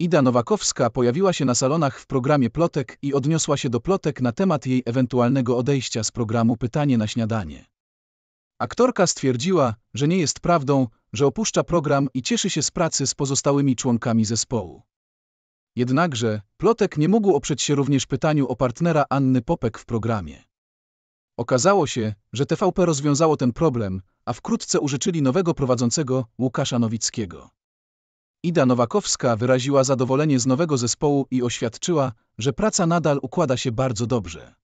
Ida Nowakowska pojawiła się na salonach w programie Plotek i odniosła się do plotek na temat jej ewentualnego odejścia z programu Pytanie na śniadanie. Aktorka stwierdziła, że nie jest prawdą, że opuszcza program i cieszy się z pracy z pozostałymi członkami zespołu. Jednakże, Plotek nie mógł oprzeć się również pytaniu o partnera Anny Popek w programie. Okazało się, że TVP rozwiązało ten problem, a wkrótce użyczyli nowego prowadzącego Łukasza Nowickiego. Ida Nowakowska wyraziła zadowolenie z nowego zespołu i oświadczyła, że praca nadal układa się bardzo dobrze.